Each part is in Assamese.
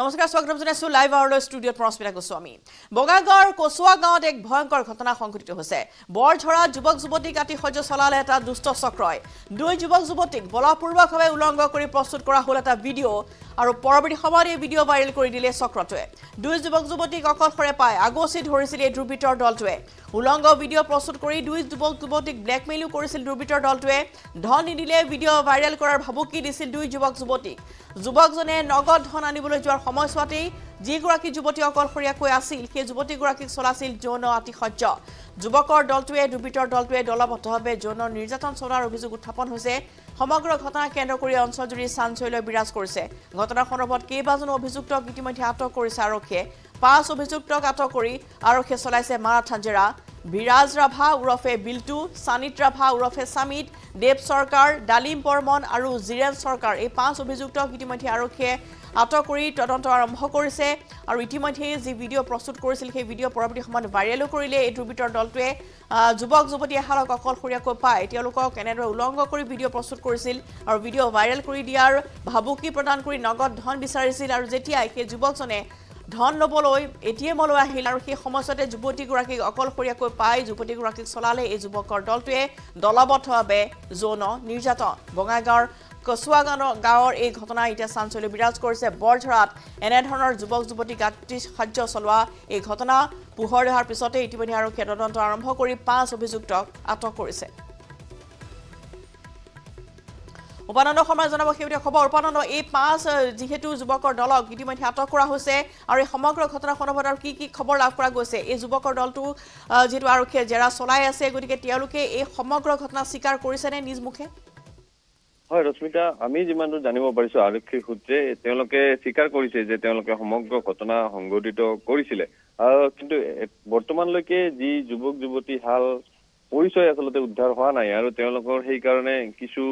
নমস্কাৰ স্বাগতম জনাইছো লাইভ আৱাৰলৈ ষ্টুডিঅ'ত পৰস্মিতা গোস্বামী বগাগাঁৱৰ কচুৱা গাঁৱত এক ভয়ংকৰ ঘটনা সংঘটিত হৈছে বৰ ধৰা যুৱক যুৱতীক আতিশয্য চলালে এটা দুষ্ট চক্ৰই দুই যুৱক যুৱতীক বলপূৰ্বকভাৱে উলংঘ কৰি প্ৰস্তুত কৰা হ'ল এটা ভিডিঅ' আৰু পৰৱৰ্তী সময়ত এই ভিডিঅ' ভাইৰেল কৰি দিলে চক্ৰটোৱে দুই যুৱক যুৱতীক অকলশৰে পাই আগচি ধৰিছিল এই দুৰ্বৃত্তৰ দলটোৱে উলংগ ভিডিঅ' প্ৰস্তুত কৰি দুই যুৱক যুৱতীক ব্লেকমেইলো কৰিছিল দুৰ্বৃত্তৰ দলটোৱে ধন নিদিলে ভিডিঅ' ভাইৰেল কৰাৰ ভাবুকি দিছিল দুই যুৱক যুৱতীক যুৱকজনে নগদ ধন আনিবলৈ যোৱাৰ সময়ছোৱাতেই যিগৰাকী যুৱতী অকলশৰীয়াকৈ আছিল সেই যুৱতীগৰাকীক চলাইছিল যৌন আতিশয্য যুৱকৰ দলটোৱে দুৰ্বৃত্তৰ দলটোৱে দলবদ্ধভাৱে যৌন নিৰ্যাতন চলোৱাৰ অভিযোগ উত্থাপন হৈছে সমগ্ৰ ঘটনা কেন্দ্ৰ কৰে অঞ্চলজুড়ি চাঞ্চল্য বিৰাজ কৰিছে ঘটনা সন্দৰ্ভত কেইবাজনো অভিযুক্তক ইতিমধ্যে আটক কৰিছে আৰক্ষীয়ে পাঁচ অভিযুক্তক আটক কৰি আৰক্ষীয়ে চলাইছে মাৰাথাঞ্জেৰা বিৰাজ ৰাভা উৰফে বিল্টু সানিত ৰাভা উৰফে সামিত দেৱ চৰকাৰ ডালিম বৰ্মন আৰু জিৰেণ চৰকাৰ এই পাঁচ অভিযুক্তক ইতিমধ্যে আৰক্ষীয়ে আঁতৰ কৰি তদন্ত আৰম্ভ কৰিছে আৰু ইতিমধ্যেই যি ভিডিঅ' প্ৰস্তুত কৰিছিল সেই ভিডিঅ' পৰৱৰ্তী সময়ত ভাইৰেলো কৰিলে এই দুৰ্বৃত্তৰ দলটোৱে যুৱক যুৱতী এহালক অকলশৰীয়াকৈ পায় তেওঁলোকক কেনেদৰে উলংঘ কৰি ভিডিঅ' প্ৰস্তুত কৰিছিল আৰু ভিডিঅ' ভাইৰেল কৰি দিয়াৰ ভাবুকি প্ৰদান কৰি নগদ ধন বিচাৰিছিল আৰু যেতিয়াই সেই যুৱকজনে ধন ল'বলৈ এ টি এমলৈ আহিল আৰু সেই সময়ছোৱাতে যুৱতীগৰাকীক অকলশৰীয়াকৈ পাই যুৱতীগৰাকীক চলালে এই যুৱকৰ দলটোৱে দলবদ্ধভাৱে যৌন নিৰ্যাতন বঙাইগাঁৱৰ কচুৱাগানৰ গাঁৱৰ এই ঘটনা এতিয়া চাঞ্চল্য বিৰাজ কৰিছে বৰঝৰাত এনেধৰণৰ যুৱক যুৱতীক আতিশাৰ্য চলোৱা এই ঘটনা পোহৰ দেহাৰ পিছতে ইতিমধ্যে আৰক্ষীয়ে ষেদতন্ত্ৰ আৰম্ভ কৰি পাঁচ অভিযুক্তক আটক কৰিছে উপানন্দ শৰ্মাই জনাব সেইবুলি খবৰ উপানন্দ এই পাঁচ যিহেতু যুৱকৰ দলক ইতিমধ্যে আটক কৰা হৈছে আৰু এই সমগ্ৰ ঘটনা সন্দৰ্ভত আৰু কি কি খবৰ লাভ কৰা গৈছে এই যুৱকৰ দলটো যিহেতু আৰক্ষীয়ে জেৰা চলাই আছে গতিকে তেওঁলোকে এই সমগ্ৰ ঘটনা স্বীকাৰ কৰিছেনে নিজ মুখে হয় ৰশ্মিতা আমি যিমানটো জানিব পাৰিছো আৰক্ষী সূত্ৰে তেওঁলোকে স্বীকাৰ কৰিছে যে তেওঁলোকে সমগ্ৰ ঘটনা সংঘটিত কৰিছিলে কিন্তু বৰ্তমানলৈকে যি যুৱক যুৱতী হাল পৰিচয় আচলতে উদ্ধাৰ হোৱা নাই আৰু তেওঁলোকৰ সেইকাৰণে কিছু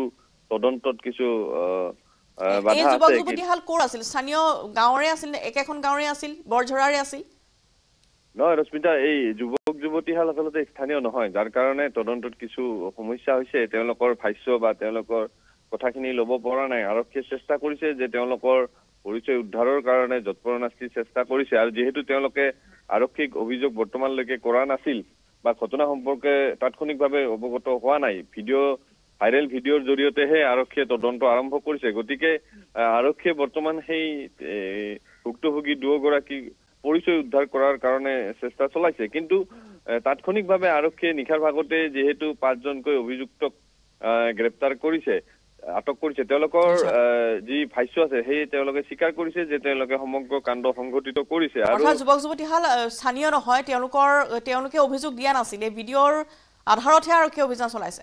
কিছু এই যুৱক যুৱতীহাল আচলতে স্থানীয় নহয় যাৰ কাৰণে তদন্তত কিছু সমস্যা হৈছে তেওঁলোকৰ ভাষ্য বা তেওঁলোকৰ কথাখিনি ল'ব পৰা নাই আৰক্ষীয়ে চেষ্টা কৰিছে যে তেওঁলোকৰ পৰিচয় উদ্ধাৰৰ কাৰণে যৎপৰনাস্তি চেষ্টা কৰিছে আৰু যিহেতু তেওঁলোকে আৰক্ষীক অভিযোগ বৰ্তমানলৈকে কৰা নাছিল বা ঘটনা সম্পৰ্কে তাৎক্ষণিকভাৱে অৱগত হোৱা নাই ভিডিঅ' ভাইৰেল ভিডিঅ'ৰ জৰিয়তেহে আৰক্ষীয়ে তদন্ত আৰম্ভ কৰিছে গতিকে আৰক্ষীয়ে বৰ্তমান সেই ভুক্তভোগী দুয়োগৰাকী পৰিচয় উদ্ধাৰ কৰাৰ কাৰণে চেষ্টা চলাইছে কিন্তু তাৎক্ষণিকভাৱে আৰক্ষীয়ে নিশাৰ ভাগতে যিহেতু পাঁচজনকৈ অভিযুক্তক গ্ৰেপ্তাৰ কৰিছে আটক কৰিছে তেওঁলোকৰ যি ভাষ্য আছে সেই তেওঁলোকে স্বীকাৰ কৰিছে যে তেওঁলোকে সমগ্ৰ কাণ্ড সংঘটিত কৰিছে যুৱক যুৱতীহাল স্থানীয় নহয় তেওঁলোকৰ তেওঁলোকে অভিযোগ দিয়া নাছিল এই ভিডিঅ'ৰ আধাৰতহে আৰক্ষীয়ে অভিযান চলাইছে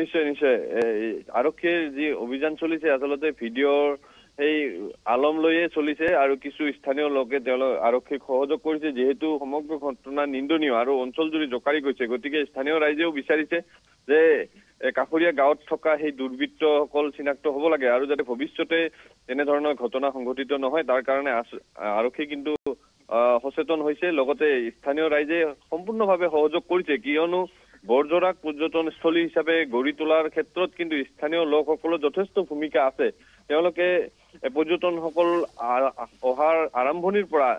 নিশ্চয় নিশ্চয় আৰক্ষীৰ যি অভিযান চলিছে আচলতে ভিডিঅ'ৰ সেই আলম লৈয়ে চলিছে আৰু কিছু স্থানীয় লোকে তেওঁলোক আৰক্ষীক সহযোগ কৰিছে যিহেতু সমগ্ৰ ঘটনা নিন্দনীয় আৰু অঞ্চল জুৰি জকাৰি গৈছে গতিকে স্থানীয় ৰাইজেও বিচাৰিছে যে কাষৰীয়া গাঁৱত থকা সেই দুৰ্বৃত্তসকল চিনাক্ত হ'ব লাগে আৰু যাতে ভৱিষ্যতে এনেধৰণৰ ঘটনা সংঘটিত নহয় তাৰ কাৰণে আৰক্ষী কিন্তু সচেতন হৈছে লগতে স্থানীয় ৰাইজে সম্পূৰ্ণভাৱে সহযোগ কৰিছে কিয়নো বৰজোৰাক পৰ্যটনস্থলী হিচাপে গঢ়ি তোলাৰ ক্ষেত্ৰত কিন্তু স্থানীয় লোকসকলৰ যথেষ্ট ভূমিকা আছে তেওঁলোকে পৰ্যটনসকল অহাৰ আৰম্ভণিৰ পৰা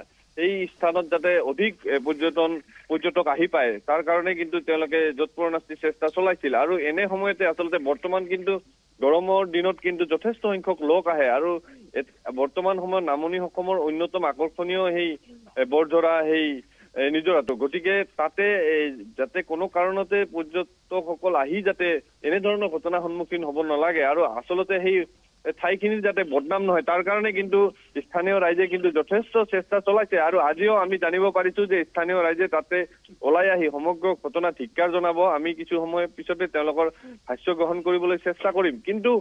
এই স্থানত যাতে অধিক পৰ্যটন পৰ্যটক আহি পায় তাৰ কাৰণে কিন্তু তেওঁলোকে যৎপৰণাস্তি চেষ্টা চলাইছিল আৰু এনে সময়তে আচলতে বৰ্তমান কিন্তু গৰমৰ দিনত কিন্তু যথেষ্ট সংখ্যক লোক আহে আৰু বৰ্তমান সময়ত নামনি অসমৰ অন্যতম আকৰ্ষণীয় সেই বৰধৰা সেই নিজৰাটো গতিকে তাতে যাতে কোনো কাৰণতে পৰ্যটকসকল আহি যাতে এনেধৰণৰ ঘটনাৰ সন্মুখীন হ'ব নালাগে আৰু আচলতে সেই ঠাইখিনি যাতে বদনাম নহয় তাৰ কাৰণে কিন্তু স্থানীয় ৰাইজে কিন্তু যথেষ্ট চেষ্টা চলাইছে আৰু আজিও আমি জানিব পাৰিছো যে স্থানীয় ৰাইজে তাতে ওলাই আহি সমগ্ৰ ঘটনা ধিক্কাৰ জনাব আমি কিছু সময় পিছতে তেওঁলোকৰ ভাষ্য গ্ৰহণ কৰিবলৈ চেষ্টা কৰিম কিন্তু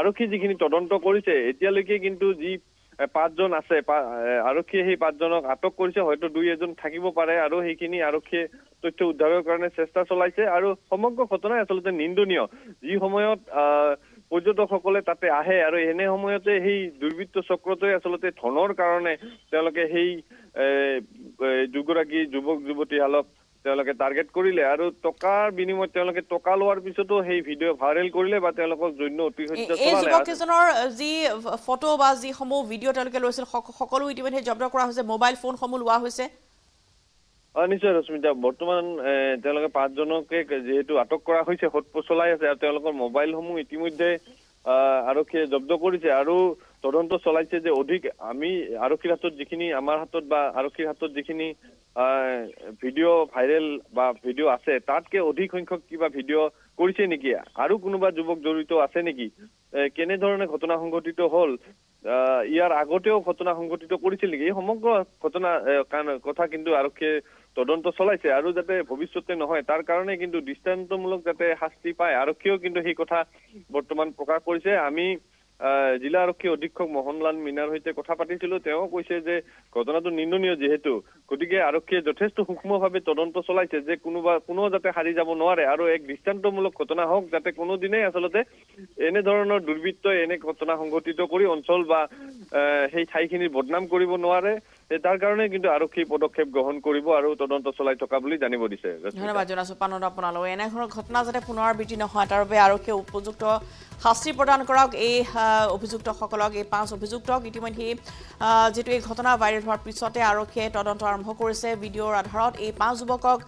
আৰক্ষী যিখিনি তদন্ত কৰিছে এতিয়ালৈকে কিন্তু যি পাঁচজন আছে আৰক্ষীয়ে সেই পাঁচজনক আটক কৰিছে হয়তো দুই এজন থাকিব পাৰে আৰু সেইখিনি আৰক্ষীয়ে তথ্য উদ্ধাৰৰ কাৰণে চেষ্টা চলাইছে আৰু সমগ্ৰ ঘটনাই আচলতে নিন্দনীয় যি সময়ত আহ পৰ্যটকসকলে তাতে আহে আৰু এনে সময়তে সেই দুৰ্বৃত্ত চক্ৰটোৱে আচলতে ধনৰ কাৰণে তেওঁলোকে সেই দুগৰাকী যুৱক যুৱতীহালক তেওঁলোকে টাৰ্গেট কৰিলে আৰু টকাৰ বিনিময়ত তেওঁলোকে টকা লোৱাৰ পিছতো সেই ভিডিঅ' ভাইৰেল কৰিলে বা তেওঁলোকক জন্য অতিশয্য এই যি ফটো বা যিসমূহ ভিডিঅ' তেওঁলোকে লৈছিল সকলো ইতিমধ্যে জব্দ কৰা হৈছে মোবাইল ফোনসমূহ লোৱা হৈছে হয় নিশ্চয় ৰশ্মিতা বৰ্তমান তেওঁলোকে পাঁচজনকে যিহেতু আটক কৰা হৈছে সোধ পোছ চলাই আছে আৰু তেওঁলোকৰ মোবাইল সমূহ ইতিমধ্যে আৰক্ষীয়ে জব্দ কৰিছে আৰু তদন্ত চলাইছে যে অধিক আমি আৰক্ষীৰ হাতত যিখিনি আমাৰ হাতত বা আৰক্ষীৰ হাতত যিখিনি ভিডিঅ' ভাইৰেল বা ভিডিঅ' আছে তাতকে অধিক সংখ্যক কিবা ভিডিঅ' কৰিছে নেকি আৰু কোনোবা যুৱক জড়িত আছে নেকি কেনেধৰণে ঘটনা সংঘটিত হল ইয়াৰ আগতেও ঘটনা সংঘটিত কৰিছিল নেকি এই সমগ্ৰ ঘটনা কথা কিন্তু আৰক্ষীয়ে তদন্ত চলাইছে আৰু যাতে ভৱিষ্যতে নহয় তাৰ কাৰণে কিন্তু দৃষ্টান্তমূলক যাতে শাস্তি পায় আৰক্ষীয়েও কিন্তু সেই কথা বৰ্তমান প্ৰকাশ কৰিছে আমি জিলা আৰক্ষী অধীক্ষক মোহনলাল মীনাৰ সৈতে কথা পাতিছিলো তেওঁ কৈছে যে ঘটনাটো নিন্দনীয় যিহেতু গতিকে আৰক্ষীয়ে যথেষ্ট সূক্ষ্মভাৱে তদন্ত চলাইছে যে কোনোবা কোনো যাতে সাৰি যাব নোৱাৰে আৰু এক দৃষ্টান্তমূলক ঘটনা হওক যাতে কোনোদিনে আচলতে এনেধৰণৰ দুৰ্বৃত্তই এনে ঘটনা সংঘটিত কৰি অঞ্চল বা সেই ঠাইখিনি বদনাম কৰিব নোৱাৰে তাৰ কাৰণে কিন্তু আৰক্ষী পদক্ষেপ গ্ৰহণ কৰিব আৰু তদন্ত চলাই থকা বুলি জানিব দিছে ধন্যবাদ জনাইছো পানন আপোনালোক এনে ঘটনা যাতে পুনৰাবৃত্তি নহয় তাৰ বাবে আৰক্ষীয়ে উপযুক্ত শাস্তি প্ৰদান কৰক এই অভিযুক্তসকলক এই পাঁচ অভিযুক্তক ইতিমধ্যে যিটো এই ঘটনা ভাইৰেল হোৱাৰ পিছতে আৰক্ষীয়ে তদন্ত আৰম্ভ কৰিছে ভিডিঅ'ৰ আধাৰত এই পাঁচ যুৱকক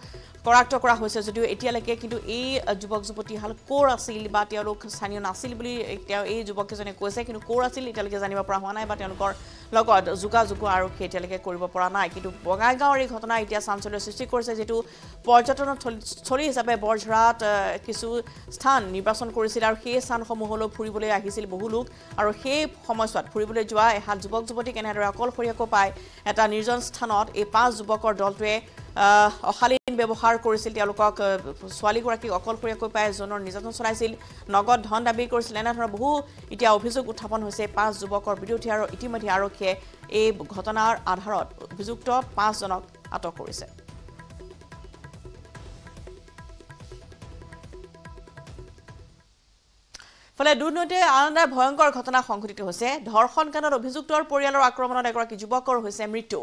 পৰাক্ত কৰা হৈছে যদিও এতিয়ালৈকে কিন্তু এই যুৱক যুৱতীহাল ক'ৰ আছিল বা তেওঁলোক স্থানীয় নাছিল বুলি তেওঁ এই যুৱককেইজনে কৈছে কিন্তু ক'ৰ আছিল এতিয়ালৈকে জানিব পৰা হোৱা নাই বা তেওঁলোকৰ লগত যোগাযোগো আৰক্ষী এতিয়ালৈকে কৰিব পৰা নাই কিন্তু বঙাইগাঁৱৰ এই ঘটনা এতিয়া চাঞ্চল্য সৃষ্টি কৰিছে যিহেতু পৰ্যটনৰ থলী হিচাপে বৰঝৰাত কিছু স্থান নিৰ্বাচন কৰিছিল আৰু সেই স্থানসমূহলৈ ফুৰিবলৈ আহিছিল বহু লোক আৰু সেই সময়ছোৱাত ফুৰিবলৈ যোৱা এহাল যুৱক যুৱতীক এনেদৰে অকলশৰীয়াকৈ পায় এটা নিৰ্জন স্থানত এই পাঁচ যুৱকৰ দলটোৱে অশালী ব্যৱহাৰ কৰিছিল তেওঁলোকক ছোৱালীগৰাকীক অকলশৰীয়াকৈ পাই এজনৰ নিৰ্যাতন চলাইছিল নগদ ধন দাবী কৰিছিল এনেধৰণৰ বহু এতিয়া অভিযোগ উত্থাপন হৈছে পাঁচ যুৱকৰ বিৰুদ্ধে আৰু ইতিমধ্যে আৰক্ষীয়ে এই ঘটনাৰ আধাৰত অভিযুক্ত পাঁচজনক আটক কৰিছে ফলে দুৰ্নীতিৰ আন এটা ভয়ংকৰ ঘটনা সংঘটিত হৈছে ধৰ্ষণকাণ্ডত অভিযুক্তৰ পৰিয়ালৰ আক্ৰমণত এগৰাকী যুৱকৰ হৈছে মৃত্যু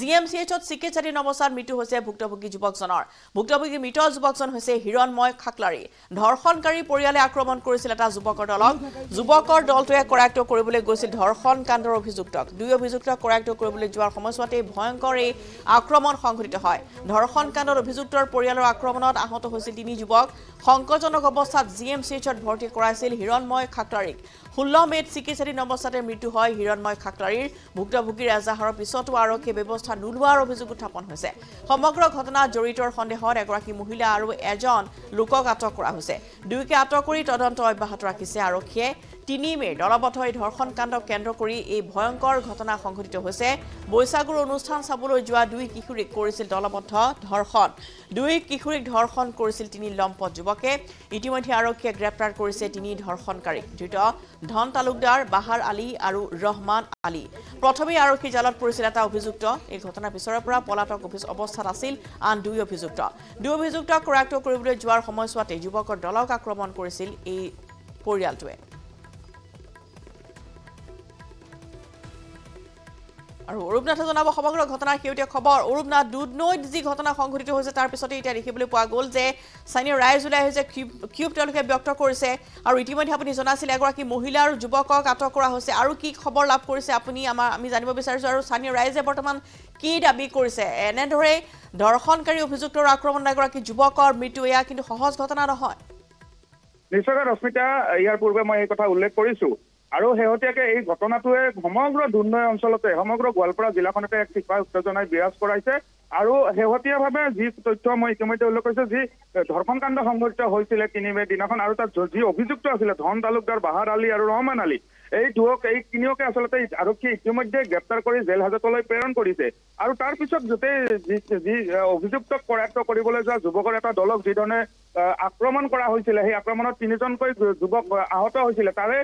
জি এম চি এইচত চিকিৎসাধীন অৱস্থাত মৃত্যু হৈছে ভুক্তভোগী যুৱকজনৰ ভুক্তভোগী মৃত যুৱকজন হৈছে হিৰণময় খাকলাৰী ধৰ্ষণকাৰী পৰিয়ালে আক্ৰমণ কৰিছিল এটা যুৱকৰ দলক যুৱকৰ দলটোৱে কৰায়ত্ব কৰিবলৈ গৈছিল ধৰ্ষণকাণ্ডৰ অভিযুক্তক দুই অভিযুক্তক কৰায়ত্ব কৰিবলৈ যোৱাৰ সময়ছোৱাতেই ভয়ংকৰ এই আক্ৰমণ সংঘটিত হয় কাণ্ডত অভিযুক্তৰ পৰিয়ালৰ আক্ৰমণত আহত হৈছিল তিনি যুৱক সংকটজনক অৱস্থাত জি এম চি এইচত ভৰ্তি কৰাইছিল হিৰণ জন্ময় খাটাৰিক ষোল্ল মেত চিকিৎসাধীন অৱস্থাতে মৃত্যু হয় হিৰণময় খাকলাৰীৰ ভুক্তভোগীৰ এজাহাৰৰ পিছতো আৰক্ষীয়ে ব্যৱস্থা নোলোৱাৰ অভিযোগ উত্থাপন হৈছে সমগ্ৰ ঘটনাত জড়িতৰ সন্দেহত এগৰাকী মহিলা আৰু এজন লোকক আটক কৰা হৈছে দুয়োকে আটক কৰি তদন্ত অব্যাহত ৰাখিছে আৰক্ষীয়ে তিনি মেৰ দলবদ্ধ এই কাণ্ডক কেন্দ্ৰ কৰি এই ভয়ংকৰ ঘটনা সংঘটিত হৈছে বৈশাগুৰ অনুষ্ঠান চাবলৈ যোৱা দুই কিশোৰীক কৰিছিল দলবদ্ধ ধৰ্ষণ দুই কিশোৰীক ধৰ্ষণ কৰিছিল তিনি লম্পট যুৱকে ইতিমধ্যে আৰক্ষীয়ে গ্ৰেপ্তাৰ কৰিছে তিনি ধৰ্ষণকাৰীক ধৃত ধন তালুকদার বাহার আলী আর রহমান আলী প্রথমে আরক্ষী জালত পড়ছিল এটা অভিযুক্ত এই ঘটনার পিছরের পর পলাতক অবস্থা আছিল আন দুই অভিযুক্ত দুই অভিযুক্ত করাক্ত করবলে যাওয়ার সময়সাতে যুবকর দলক আক্রমণ করেছিল এই পরিয়ালটোয়ে আৰু অৰূপনাথে জনাব সমগ্ৰ ঘটনাৰ শেহতীয়া খবৰ অৰূপনাথ দুধনৈত যি ঘটনা সংঘটিত হৈছে তাৰ পিছতে এতিয়া দেখিবলৈ পোৱা গ'ল যে স্থানীয় ৰাইজ ওলাই আহিছে ক্ষোভ তেওঁলোকে ব্যক্ত কৰিছে আৰু ইতিমধ্যে আপুনি জনাইছিলে এগৰাকী মহিলা আৰু যুৱকক আটক কৰা হৈছে আৰু কি খবৰ লাভ কৰিছে আপুনি আমাৰ আমি জানিব বিচাৰিছোঁ আৰু স্থানীয় ৰাইজে বৰ্তমান কি দাবী কৰিছে এনেদৰে ধৰ্ষণকাৰী অভিযুক্তৰ আক্ৰমণ এগৰাকী যুৱকৰ মৃত্যু এয়া কিন্তু সহজ ঘটনা নহয় নিশ্চয়কৈ ৰশ্মিতা ইয়াৰ পূৰ্বে মই এই কথা উল্লেখ কৰিছো আৰু শেহতীয়াকে এই ঘটনাটোৱে সমগ্ৰ দুৰ্ণয় অঞ্চলতে সমগ্ৰ গোৱালপাৰা জিলাখনতে এক চিপাই উত্তেজনাই বিৰাজ কৰাইছে আৰু শেহতীয়াভাৱে যি তথ্য মই ইতিমধ্যে উল্লেখ কৰিছো যি ধৰ্ষণ কাণ্ড সংঘটিত হৈছিলে তিনি মে দিনাখন আৰু তাত যি অভিযুক্ত আছিলে ধন তালুকদাৰ বাহাৰ আলী আৰু ৰহমান আলী এই দুয়োক এই তিনিওকে আচলতে আৰক্ষীয়ে ইতিমধ্যে গ্ৰেপ্তাৰ কৰি জেল হাজতলৈ প্ৰেৰণ কৰিছে আৰু তাৰ পিছত গোটেই যি যি অভিযুক্তক কৰায়ত্ব কৰিবলৈ যোৱা যুৱকৰ এটা দলক যিধৰণে আক্ৰমণ কৰা হৈছিলে সেই আক্ৰমণত তিনিজনকৈ যুৱক আহত হৈছিলে তাৰে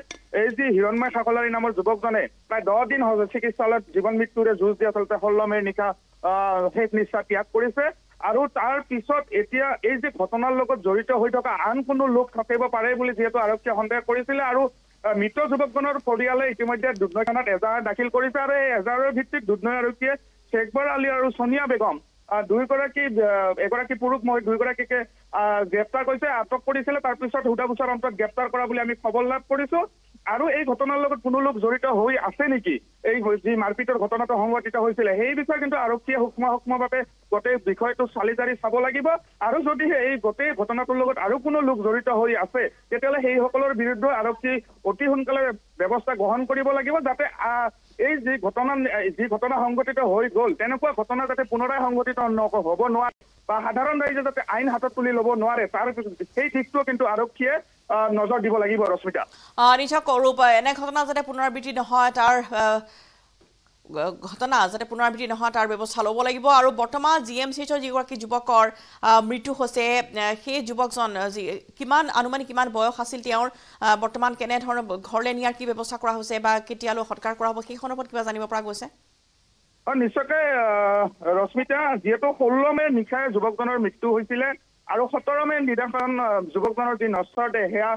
এই যি হিৰণময় শাকলাৰী নামৰ যুৱকজনে প্ৰায় দহ দিন চিকিৎসালয়ত জীৱন মৃত্যুৰে যুঁজ দি আচলতে ষোল্ল সল্লমে নিশা আহ শেষ নিশ্বাস ত্যাগ কৰিছে আৰু তাৰ পিছত এতিয়া এই যে ঘটনাৰ লগত জড়িত হৈ থকা আন কোনো লোক থাকিব পাৰে বুলি যিহেতু আৰক্ষীয়ে সন্দেহ কৰিছিলে আৰু মৃত যুৱকজনৰ পৰিয়ালে ইতিমধ্যে দুধনৈ থানাত এজাহাৰ দাখিল কৰিছে আৰু এই এজাহাৰৰ ভিত্তিত দুধনৈ আৰক্ষীয়ে শেখবৰ আলী আৰু ছনিয়া বেগম দুয়োগৰাকী এগৰাকী পুৰুষ মই দুয়োগৰাকীকে গ্ৰেপ্তাৰ কৰিছে আটক কৰিছিলে তাৰপিছত সোধা পোছাৰ অন্তত গ্ৰেপ্তাৰ কৰা বুলি আমি খবৰ লাভ কৰিছো আৰু এই ঘটনাৰ লগত কোনো লোক জড়িত হৈ আছে নেকি এই যি মাৰপিটৰ ঘটনাটো সংঘটিত হৈছিলে সেই বিষয়ে কিন্তু আৰক্ষীয়ে সূক্ষ্ম সূক্ষ্মভাৱে গোটেই বিষয়টো চালি জাৰি চাব লাগিব আৰু যদিহে এই গোটেই ঘটনাটোৰ লগত আৰু কোনো লোক জড়িত হৈ আছে তেতিয়াহ'লে সেইসকলৰ বিৰুদ্ধে আৰক্ষী অতি সোনকালে ব্যৱস্থা গ্ৰহণ কৰিব লাগিব যাতে এই যি ঘটনা যি ঘটনা সংঘটিত হৈ গ'ল তেনেকুৱা ঘটনা যাতে পুনৰাই সংঘটিত হ'ব নোৱাৰে বা সাধাৰণ ৰাইজে যাতে আইন হাতত তুলি ল'ব নোৱাৰে তাৰ সেই দিশটো কিন্তু আৰক্ষীয়ে নজৰ দিব লাগিব ৰশ্মিতা নিশ্চয় কৰোঁ এনে ঘটনা যাতে পুনৰাবৃত্তি নহয় তাৰ ঘটনা যাতে পুনৰাবৃত্তি নহয় তাৰ ব্যৱস্থা ল'ব লাগিব আৰু বৰ্তমান জি এম চিএইচৰ যিগৰাকী যুৱকৰ মৃত্যু হৈছে সেই যুৱকজন যি কিমান আনুমানিক কিমান বয়স আছিল তেওঁৰ বৰ্তমান কেনেধৰণৰ ঘৰলৈ নিয়াৰ কি ব্যৱস্থা কৰা হৈছে বা কেতিয়ালৈ সৎকাৰ কৰা হ'ব সেই সন্দৰ্ভত কিবা জানিব পৰা গৈছে অঁ নিশ্চয়কৈ ৰশ্মিতা যিহেতু ষোল্ল মে নিশাই যুৱকজনৰ মৃত্যু হৈছিলে আৰু সোতৰ মে দিনাখন যুৱকজনৰ যি নশ্বৰ দেহ সেয়া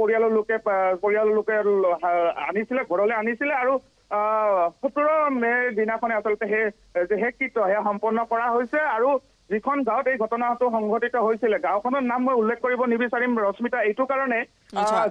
পৰিয়ালৰ লোকে পৰিয়ালৰ লোকে আনিছিলে ঘৰলৈ আনিছিলে আৰু সোতৰ মেৰ দিনাখনে আচলতে সেই শেষকৃত্য সেয়া সম্পন্ন কৰা হৈছে আৰু যিখন গাঁৱত এই ঘটনাটো সংঘটিত হৈছিলে গাঁওখনৰ নাম মই উল্লেখ কৰিব নিবিচাৰিম ৰশ্মিতা এইটো কাৰণে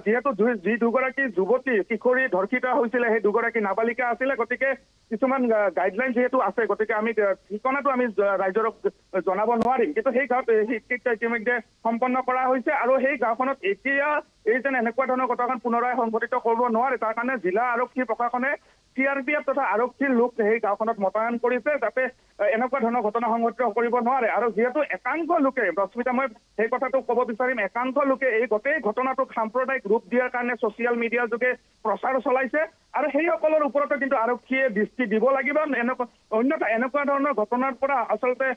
যিহেতু যি দুগৰাকী যুৱতী কিশোৰী ধৰ্ষিত হৈছিলে সেই দুগৰাকী নাবালিকা আছিলে গতিকে কিছুমান গাইডলাইন যিহেতু আছে গতিকে আমি ঠিকনাটো আমি ৰাইজক জনাব নোৱাৰিম কিন্তু সেই গাঁৱত শিক্ষিত ইতিমধ্যে সম্পন্ন কৰা হৈছে আৰু সেই গাঁওখনত এতিয়া এই যেন এনেকুৱা ধৰণৰ ঘটনাখন পুনৰাই সংঘটিত কৰিব নোৱাৰে তাৰ কাৰণে জিলা আৰক্ষী প্ৰশাসনে চি আৰ পি এফ তথা আৰক্ষীৰ লোক সেই গাঁওখনত মতায়ন কৰিছে যাতে এনেকুৱা ধৰণৰ ঘটনা সংঘটিত কৰিব নোৱাৰে আৰু যিহেতু একাংশ লোকে ৰশ্মিতা মই সেই কথাটো ক'ব বিচাৰিম একাংশ লোকে এই গোটেই ঘটনাটোক সাম্প্ৰদায়িক ৰূপ দিয়াৰ কাৰণে ছ'চিয়েল মিডিয়াৰ যোগে প্ৰচাৰ চলাইছে আৰু সেইসকলৰ ওপৰতো কিন্তু আৰক্ষীয়ে দৃষ্টি দিব লাগিব এনেকুৱা অন্যথা এনেকুৱা ধৰণৰ ঘটনাৰ পৰা আচলতে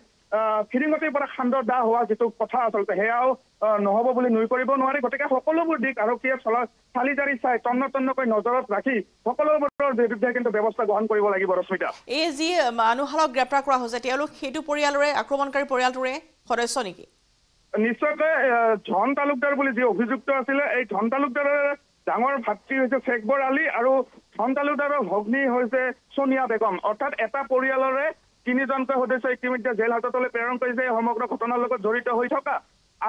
ফিৰিঙতে পৰা খাণ্ড দা হোৱা যিটো কথা আচলতে সেয়াও নহব বুলি নুই কৰিব নোৱাৰি গতিকে সকলোবোৰ দিশ আৰক্ষীয়ে চলা চালি জাৰি চাই তন্ন তন্নকৈ নজৰত ৰাখি সকলোবোৰৰ বিৰুদ্ধে কিন্তু ব্যৱস্থা গ্ৰহণ কৰিব লাগিব ৰশ্মিতা এই যি মানুহক গ্ৰেপ্তাৰ কৰা হৈছে তেওঁলোক সেইটো পৰিয়ালৰে আক্ৰমণকাৰী পৰিয়ালটোৰে সদস্য নেকি নিশ্চয়কে ধন তালুকদাৰ বুলি যি অভিযুক্ত আছিলে এই ধন তালুকদাৰৰ ডাঙৰ ভাতৃ হৈছে শেখবৰ আলী আৰু ধন তালুকদাৰৰ ভগ্নী হৈছে সোণীয়া বেগম অৰ্থাৎ এটা পৰিয়ালৰে তিনিজনকৈ সদস্য ইতিমধ্যে জেল হাততলৈ প্ৰেৰণ কৰিছে এই সমগ্ৰ ঘটনাৰ লগত জড়িত হৈ থকা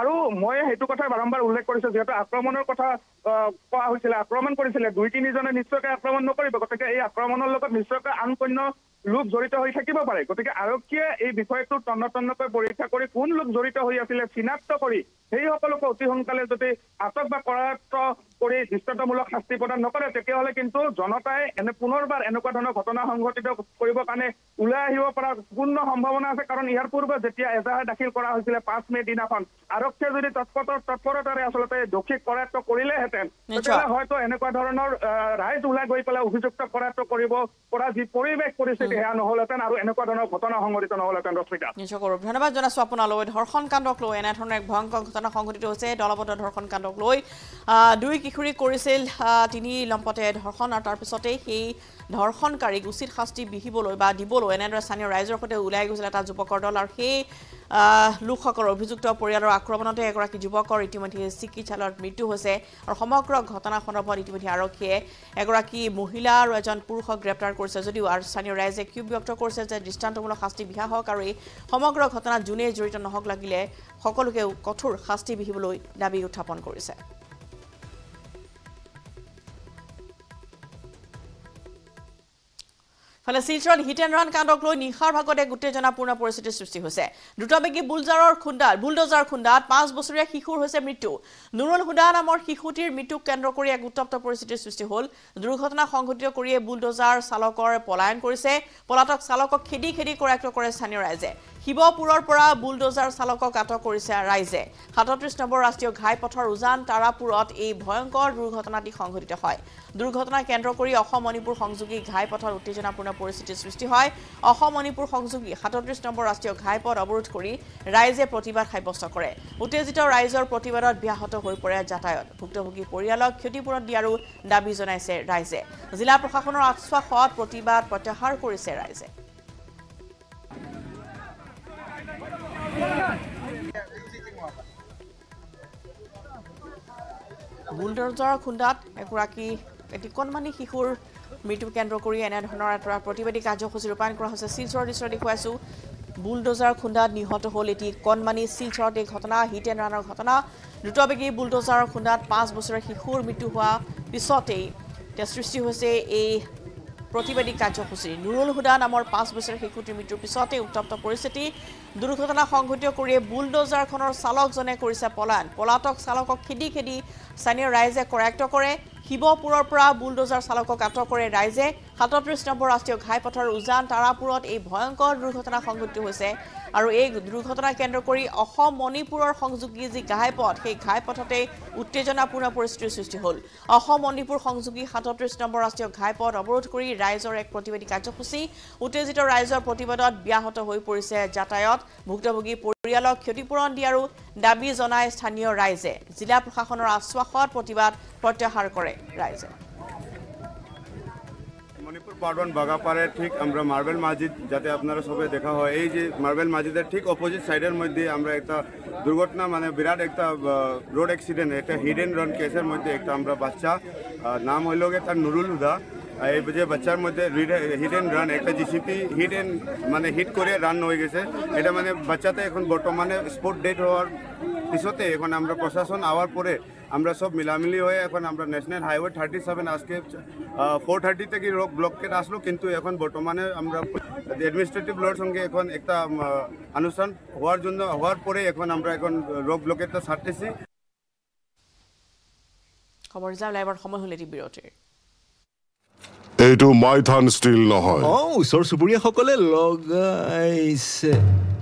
আৰু মই সেইটো কথা বাৰম্বাৰ উল্লেখ কৰিছো যিহেতু আক্ৰমণৰ কথা কোৱা হৈছিলে আক্ৰমণ কৰিছিলে দুই তিনিজনে নিশ্চয়কৈ আক্ৰমণ নকৰিব গতিকে এই আক্ৰমণৰ লগত নিশ্চয়কৈ আন কন্য লোক জড়িত হৈ থাকিব পাৰে গতিকে আৰক্ষীয়ে এই বিষয়টো তন্ন তন্নকৈ পৰীক্ষা কৰি কোন লোক জড়িত হৈ আছিলে চিনাক্ত কৰি সেইসকলকো অতি সোনকালে যদি আটক বা কৰাত্ত কৰি দৃষ্টতামূলক শাস্তি প্ৰদান নকৰে তেতিয়াহ'লে কিন্তু জনতাই এনে পুনৰবাৰ এনেকুৱা ধৰণৰ ঘটনা সংঘটিত কৰিবৰ কাৰণে ওলাই আহিব পৰা পূৰ্ণ সম্ভাৱনা আছে কাৰণ ইয়াৰ পূৰ্বে যেতিয়া এজাহাৰ দাখিল কৰা হৈছিলে পাঁচ মে দিনাখন আৰক্ষীয়ে যদি তৎপৰ তৎপৰতাৰে আচলতে দোষীক কৰায়ত্ব কৰিলেহেঁতেন তেতিয়াহ'লে হয়তো এনেকুৱা ধৰণৰ ৰাইজ ওলাই গৈ পেলাই অভিযুক্ত কৰায়ত্ব কৰিব পৰা যি পৰিৱেশ পৰিস্থিতি সেয়া নহ'লহেঁতেন আৰু এনেকুৱা ধৰণৰ ঘটনা সংঘটিত নহ'লহেঁতেন ৰশ্মিতা নিশ্চয় কৰোঁ ধন্যবাদ জনাইছোঁ আপোনালৈ ধৰ্ষণ কাণ্ডক লৈ এনেধৰণৰ এক ভয়ংকৰ ঘটনা সংঘটিত হৈছে দলবদ্ধ ধৰ্ষণ কাণ্ডক লৈ দুই কিশোৰী কৰিছিল তিনি লম্পতে ধৰ্ষণ আৰু তাৰপিছতেই সেই ধৰ্ষণকাৰীক উচিত শাস্তি বিহিবলৈ বা দিবলৈ এনেদৰে স্থানীয় ৰাইজৰ সৈতে ওলাই গৈছিল এটা যুৱকৰ দল আৰু সেই লোকসকলৰ অভিযুক্ত পৰিয়ালৰ আক্ৰমণতে এগৰাকী যুৱকৰ ইতিমধ্যে চিকিৎসালয়ত মৃত্যু হৈছে আৰু সমগ্ৰ ঘটনা সন্দৰ্ভত ইতিমধ্যে আৰক্ষীয়ে এগৰাকী মহিলা আৰু এজন পুৰুষক গ্ৰেপ্তাৰ কৰিছে যদিও আৰু স্থানীয় ৰাইজে ক্ষোভ ব্যক্ত কৰিছে যে দৃষ্টান্তমূলক শাস্তি বিহা হওক আৰু এই সমগ্ৰ ঘটনাত যোনেই জড়িত নহওক লাগিলে সকলোকে কঠোৰ শাস্তি বিহিবলৈ দাবী উত্থাপন কৰিছে ফালে শিলচৰত হিট এণ্ড ৰান কাণ্ডক লৈ নিশাৰ ভাগত এক উত্তেজনাপূৰ্ণ পৰিস্থিতিৰ সৃষ্টি হৈছে দ্ৰুতবেগী বুলজাৰৰ খুন্দাত বুলডজাৰ খুন্দাত পাঁচ বছৰীয়া শিশুৰ হৈছে মৃত্যু নুৰুল হুদা নামৰ শিশুটিৰ মৃত্যুক কেন্দ্ৰ কৰি এক উত্তপ্ত পৰিস্থিতিৰ সৃষ্টি হ'ল দুৰ্ঘটনা সংঘটিত কৰিয়ে বুলডজাৰ চালকৰ পলায়ন কৰিছে পলাতক চালকক খেদি খেদি কৰাক্ত কৰে স্থানীয় ৰাইজে শিৱপুৰৰ পৰা বুলডোজাৰ চালকক আটক কৰিছে ৰাইজে সাতত্ৰিছ নম্বৰ ৰাষ্ট্ৰীয় ঘাইপথৰ উজান তাৰাপুৰত এই ভয়ংকৰ দুৰ্ঘটনাটি সংঘটিত হয় দুৰ্ঘটনা কেন্দ্ৰ কৰি অসম মণিপুৰ সংযোগী ঘাইপথত উত্তেজনাপূৰ্ণ পৰিস্থিতিৰ সৃষ্টি হয় অসম মণিপুৰ সংযোগী সাতত্ৰিছ নম্বৰ ৰাষ্ট্ৰীয় ঘাইপথ অৱৰোধ কৰি ৰাইজে প্ৰতিবাদ সাব্যস্ত কৰে উত্তেজিত ৰাইজৰ প্ৰতিবাদত ব্যাহত হৈ পৰে যাতায়ত ভুক্তভোগী পৰিয়ালক ক্ষতিপূৰণ দিয়াৰো দাবী জনাইছে ৰাইজে জিলা প্ৰশাসনৰ আশ্বাসত প্ৰতিবাদ প্ৰত্যাহাৰ কৰিছে ৰাইজে বুলডজৰ খুন্দাত এগৰাকী কণমানি শিশুৰ মৃত্যু কেন্দ্ৰ কৰি এনেধৰণৰ এটা প্ৰতিবাদী কাৰ্যসূচী ৰূপায়ণ কৰা হৈছে শিলচৰ দৃশ্য দেখুৱাইছোঁ বুলডজাৰ খুন্দাত নিহত হ'ল এটি কণমানি শিলচৰত এই ঘটনা হিট এণ্ড ৰাণৰ ঘটনা দ্ৰুতবেগী বুলডজাৰৰ খুন্দাত পাঁচ বছৰীয়া শিশুৰ মৃত্যু হোৱাৰ পিছতেই এতিয়া সৃষ্টি হৈছে এই প্ৰতিবাদী কাৰ্যসূচী নুৰুল হুদা নামৰ পাঁচ বছৰীয়া শিশুটিৰ মৃত্যুৰ পিছতে উত্তপ্ত পৰিস্থিতি দুৰ্ঘটনা সংঘটিত কৰিয়ে বুলডোজাৰখনৰ চালকজনে কৰিছে পলায়ন পলাতক চালকক খেদি খেদি স্থানীয় ৰাইজে কৰায়ত্ব কৰে শিৱপুৰৰ পৰা বুলডোজাৰ চালকক আটক কৰে ৰাইজে সাতত্ৰিশ নম্বৰ ৰাষ্ট্ৰীয় ঘাইপথৰ উজান তাৰাপুৰত এই ভয়ংকৰ দুৰ্ঘটনা সংঘটিত হৈছে আৰু এই দুৰ্ঘটনা কেন্দ্ৰ কৰি অসম মণিপুৰৰ সংযোগী যি ঘাইপথ সেই ঘাইপথতে উত্তেজনাপূৰ্ণ পৰিস্থিতিৰ সৃষ্টি হ'ল অসম মণিপুৰ সংযোগী সাতত্ৰিশ নম্বৰ ৰাষ্ট্ৰীয় ঘাইপথ অৱৰোধ কৰি ৰাইজৰ এক প্ৰতিবাদী কাৰ্যসূচী উত্তেজিত ৰাইজৰ প্ৰতিবাদত ব্যাহত হৈ পৰিছে যাতায়ত ভুক্তভোগী পৰিয়ালক ক্ষতিপূৰণ দিয়াৰো দাবী জনায় স্থানীয় ৰাইজে জিলা প্ৰশাসনৰ আশ্বাসত প্ৰতিবাদ প্ৰত্যাহাৰ কৰে ৰাইজে পার্ট বাগাপাড়ায় ঠিক আমরা মার্বেল মাজিদ যাতে আপনারা সবাই দেখা হয় এই যে মার্বেল মাজিদের ঠিক অপোজিট সাইডের মধ্যে আমরা একটা দুর্ঘটনা মানে বিরাট একটা রোড অ্যাক্সিডেন্ট একটা হিড অ্যান্ড রান কেসের মধ্যে একটা আমরা বাচ্চা নাম হইল গে তার নুরুল হুদা এই যে বাচ্চার মধ্যে হিডেন অ্যান্ড রান একটা জিসিপি হিট অ্যান্ড মানে হিট করে রান হয়ে গেছে এটা মানে বাচ্চাতে এখন বর্তমানে স্পোর্ট ডেট হওয়ার পিছতে এখন আমরা প্রশাসন আওয়ার পরে আমরা সব মিলামিলি হয়ে এখন আমরা ন্যাশনাল হাইওয়ে থার্টি সেভেন আজকে ফোর থার্টি থেকে ব্লককে আসলো কিন্তু এখন বর্তমানে আমরা অ্যাডমিনিস্ট্রেটিভ লোড সঙ্গে এখন একটা অনুষ্ঠান হওয়ার জন্য হওয়ার পরে এখন আমরা এখন রোগ ব্লকেটটা ছাড়তেছি খবর যাবলৈ এবাৰ সময় হ'ল এটি এইটো মাইথান ষ্টীল নহয় অ ওচৰ চুবুৰীয়াসকলে লগাইছে